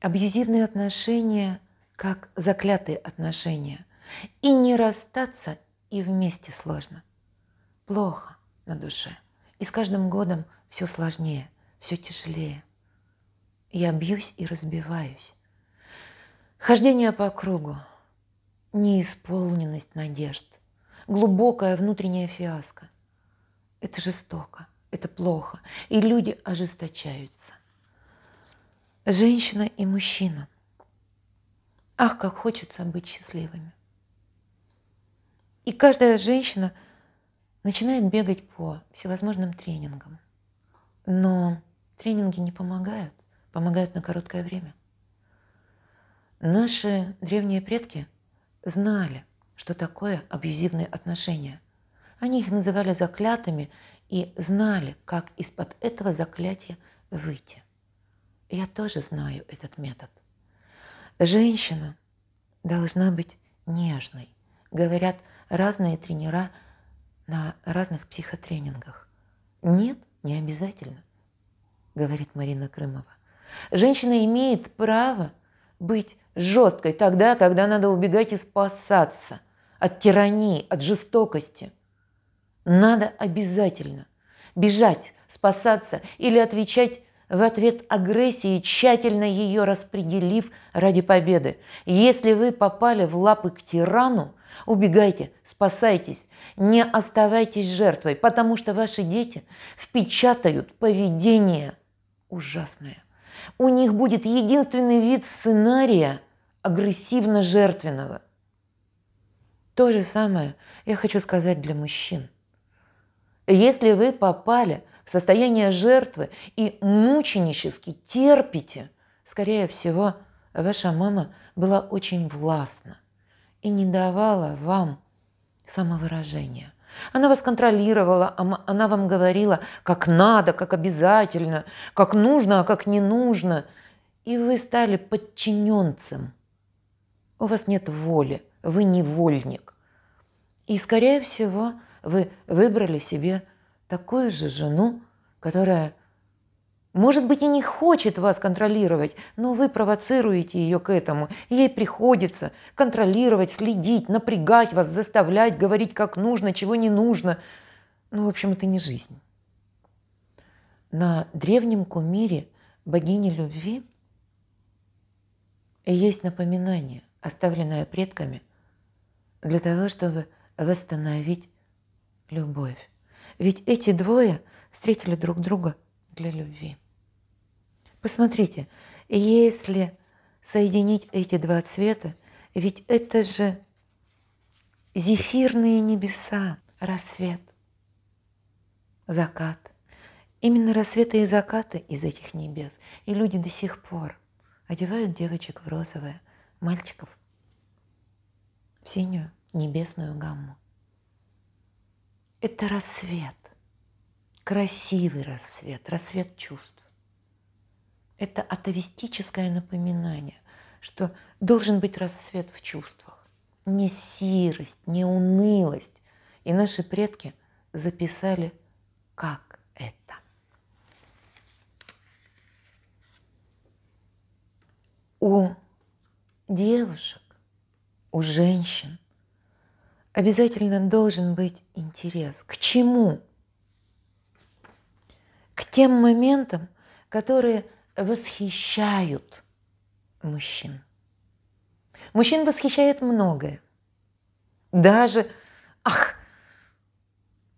абьюзивные отношения как заклятые отношения. И не расстаться и вместе сложно. Плохо на душе. И с каждым годом все сложнее, все тяжелее. Я бьюсь и разбиваюсь. Хождение по кругу, неисполненность надежд, глубокая внутренняя фиаско. Это жестоко, это плохо, и люди ожесточаются женщина и мужчина. Ах, как хочется быть счастливыми. И каждая женщина начинает бегать по всевозможным тренингам. Но тренинги не помогают, помогают на короткое время. Наши древние предки знали, что такое абьюзивные отношения. Они их называли заклятыми и знали, как из-под этого заклятия выйти. Я тоже знаю этот метод. Женщина должна быть нежной, говорят разные тренера на разных психотренингах. Нет, не обязательно, говорит Марина Крымова. Женщина имеет право быть жесткой тогда, когда надо убегать и спасаться от тирании, от жестокости. Надо обязательно бежать, спасаться или отвечать в ответ агрессии, тщательно ее распределив ради победы. Если вы попали в лапы к тирану, убегайте, спасайтесь, не оставайтесь жертвой, потому что ваши дети впечатают поведение ужасное. У них будет единственный вид сценария агрессивно-жертвенного. То же самое я хочу сказать для мужчин. Если вы попали состояние жертвы и мученически терпите, скорее всего, ваша мама была очень властна и не давала вам самовыражения. Она вас контролировала, она вам говорила, как надо, как обязательно, как нужно, а как не нужно. И вы стали подчиненцем. У вас нет воли, вы невольник. И, скорее всего, вы выбрали себе такую же жену, которая, может быть, и не хочет вас контролировать, но вы провоцируете ее к этому. Ей приходится контролировать, следить, напрягать вас, заставлять говорить, как нужно, чего не нужно. Ну, в общем, это не жизнь. На древнем кумире богини любви есть напоминание, оставленное предками, для того, чтобы восстановить любовь. Ведь эти двое – встретили друг друга для любви. Посмотрите, если соединить эти два цвета, ведь это же зефирные небеса, рассвет, закат. Именно рассветы и закаты из этих небес. И люди до сих пор одевают девочек в розовое, мальчиков в синюю небесную гамму. Это рассвет красивый рассвет, рассвет чувств. Это атовистическое напоминание, что должен быть рассвет в чувствах. Не сирость, не унылость. И наши предки записали, как это. У девушек, у женщин обязательно должен быть интерес. К чему? к тем моментам, которые восхищают мужчин. Мужчин восхищает многое. Даже, ах,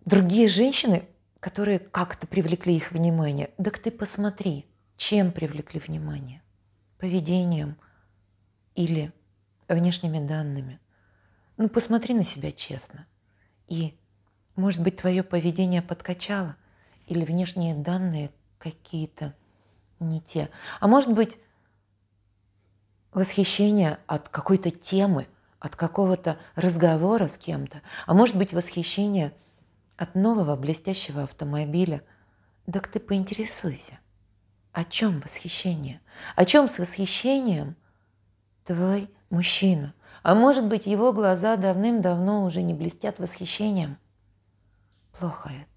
другие женщины, которые как-то привлекли их внимание. Так ты посмотри, чем привлекли внимание. Поведением или внешними данными. Ну, посмотри на себя честно. И, может быть, твое поведение подкачало, или внешние данные какие-то не те. А может быть, восхищение от какой-то темы, от какого-то разговора с кем-то, а может быть, восхищение от нового блестящего автомобиля. Так ты поинтересуйся, о чем восхищение? О чем с восхищением твой мужчина? А может быть, его глаза давным-давно уже не блестят восхищением? Плохо это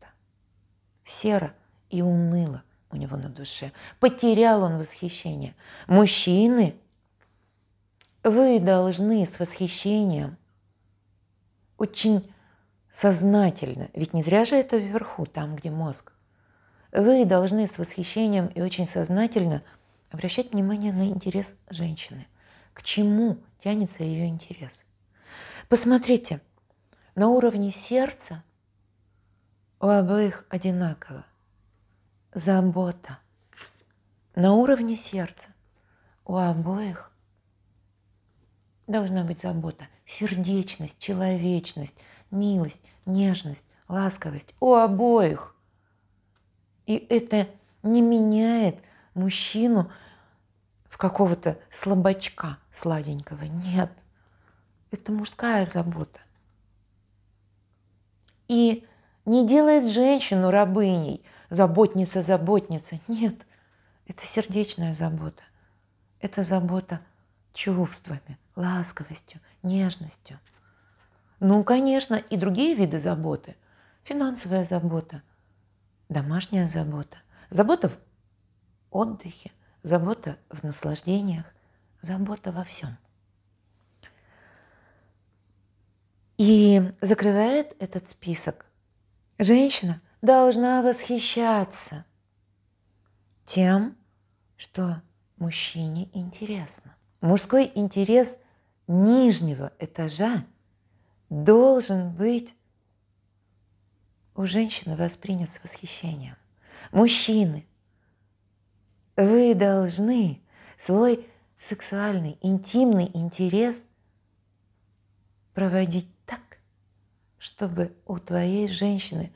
серо и уныло у него на душе. Потерял он восхищение. Мужчины, вы должны с восхищением очень сознательно, ведь не зря же это вверху, там, где мозг, вы должны с восхищением и очень сознательно обращать внимание на интерес женщины. К чему тянется ее интерес? Посмотрите, на уровне сердца – у обоих одинаково. Забота на уровне сердца. У обоих должна быть забота, сердечность, человечность, милость, нежность, ласковость. У обоих. И это не меняет мужчину в какого-то слабачка сладенького. Нет. Это мужская забота. И не делает женщину рабыней, заботница заботница. Нет, это сердечная забота. Это забота чувствами, ласковостью, нежностью. Ну, конечно, и другие виды заботы. Финансовая забота, домашняя забота, забота в отдыхе, забота в наслаждениях, забота во всем. И закрывает этот список Женщина должна восхищаться тем, что мужчине интересно. Мужской интерес нижнего этажа должен быть у женщины воспринят с восхищением. Мужчины, вы должны свой сексуальный, интимный интерес проводить чтобы у твоей женщины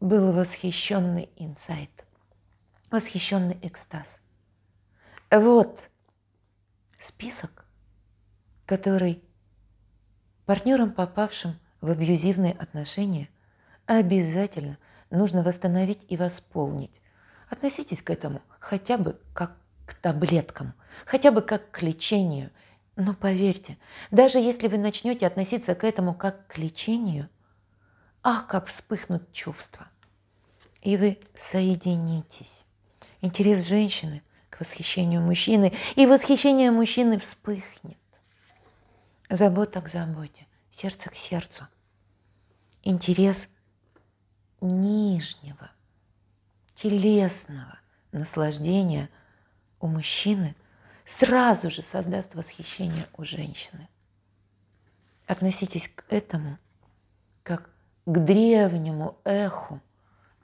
был восхищенный инсайт, восхищенный экстаз. Вот список, который партнерам, попавшим в абьюзивные отношения, обязательно нужно восстановить и восполнить. Относитесь к этому хотя бы как к таблеткам, хотя бы как к лечению – но поверьте, даже если вы начнете относиться к этому как к лечению, ах, как вспыхнут чувства. И вы соединитесь. Интерес женщины к восхищению мужчины, и восхищение мужчины вспыхнет. Забота к заботе, сердце к сердцу. Интерес нижнего, телесного наслаждения у мужчины сразу же создаст восхищение у женщины. Относитесь к этому как к древнему эху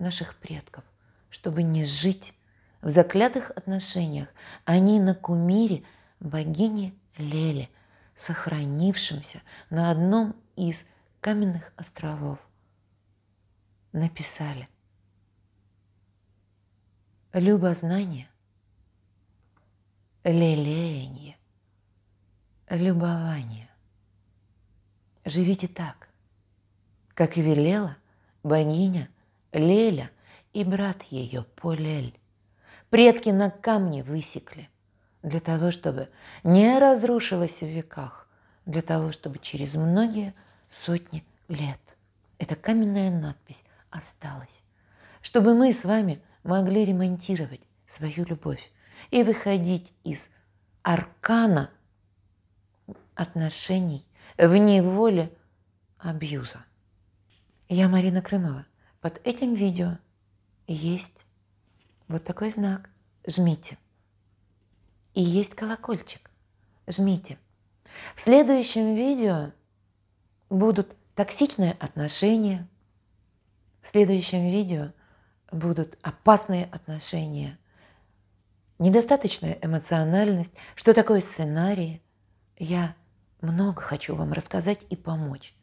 наших предков, чтобы не жить в заклятых отношениях, они на кумире богини Лели, сохранившемся на одном из каменных островов, написали «Любознание – Леление, любование. Живите так, как велела богиня Леля и брат ее Полель. Предки на камне высекли для того, чтобы не разрушилось в веках, для того, чтобы через многие сотни лет эта каменная надпись осталась, чтобы мы с вами могли ремонтировать свою любовь, и выходить из аркана отношений в неволе абьюза. Я Марина Крымова. Под этим видео есть вот такой знак. Жмите. И есть колокольчик. Жмите. В следующем видео будут токсичные отношения. В следующем видео будут опасные отношения – недостаточная эмоциональность, что такое сценарии. Я много хочу вам рассказать и помочь.